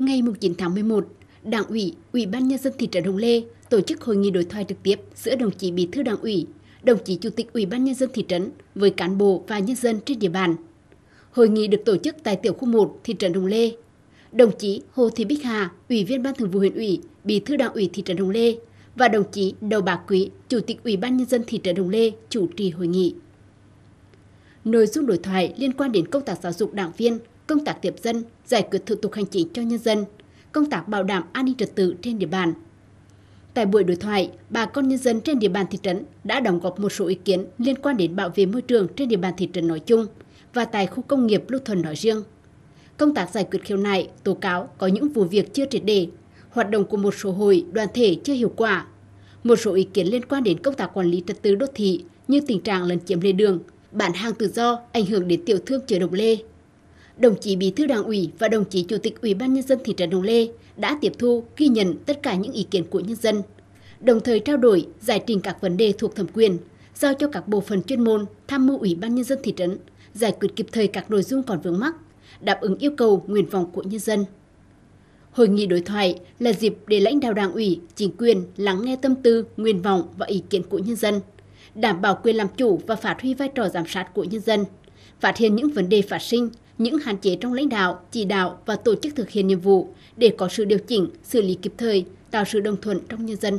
Ngày 9 tháng 11, Đảng ủy, Ủy ban Nhân dân thị trấn Hồng Lê tổ chức hội nghị đối thoại trực tiếp giữa đồng chí Bí thư Đảng ủy, đồng chí Chủ tịch Ủy ban Nhân dân thị trấn với cán bộ và nhân dân trên địa bàn. Hội nghị được tổ chức tại tiểu khu 1 thị trấn Hồng Lê. Đồng chí Hồ Thị Bích Hà, Ủy viên Ban Thường vụ huyện ủy, Bí thư Đảng ủy thị trấn Hồng Lê và đồng chí Đầu Bà Quý, Chủ tịch Ủy ban Nhân dân thị trấn Hồng Lê chủ trì hội nghị. Nội dung đối thoại liên quan đến công tác giáo dục đảng viên, công tác tiếp dân, giải quyết thủ tục hành chính cho nhân dân, công tác bảo đảm an ninh trật tự trên địa bàn. Tại buổi đối thoại, bà con nhân dân trên địa bàn thị trấn đã đóng góp một số ý kiến liên quan đến bảo vệ môi trường trên địa bàn thị trấn nói chung và tại khu công nghiệp Lưu Thuần nói riêng. Công tác giải quyết khiếu nại, tố cáo có những vụ việc chưa triệt đề, hoạt động của một số hội, đoàn thể chưa hiệu quả. Một số ý kiến liên quan đến công tác quản lý trật tự đô thị như tình trạng lấn chiếm lề đường, bản hàng tự do ảnh hưởng đến tiểu thương chợ Đồng Lê, đồng chí Bí thư Đảng ủy và đồng chí Chủ tịch Ủy ban nhân dân thị trấn Đồng Lê đã tiếp thu, ghi nhận tất cả những ý kiến của nhân dân, đồng thời trao đổi, giải trình các vấn đề thuộc thẩm quyền, giao cho các bộ phận chuyên môn tham mưu Ủy ban nhân dân thị trấn giải quyết kịp thời các nội dung còn vướng mắc, đáp ứng yêu cầu nguyện vọng của nhân dân. Hội nghị đối thoại là dịp để lãnh đạo Đảng ủy, chính quyền lắng nghe tâm tư, nguyện vọng và ý kiến của nhân dân, đảm bảo quyền làm chủ và phát huy vai trò giám sát của nhân dân, phát hiện những vấn đề phát sinh những hạn chế trong lãnh đạo, chỉ đạo và tổ chức thực hiện nhiệm vụ để có sự điều chỉnh, xử lý kịp thời, tạo sự đồng thuận trong nhân dân.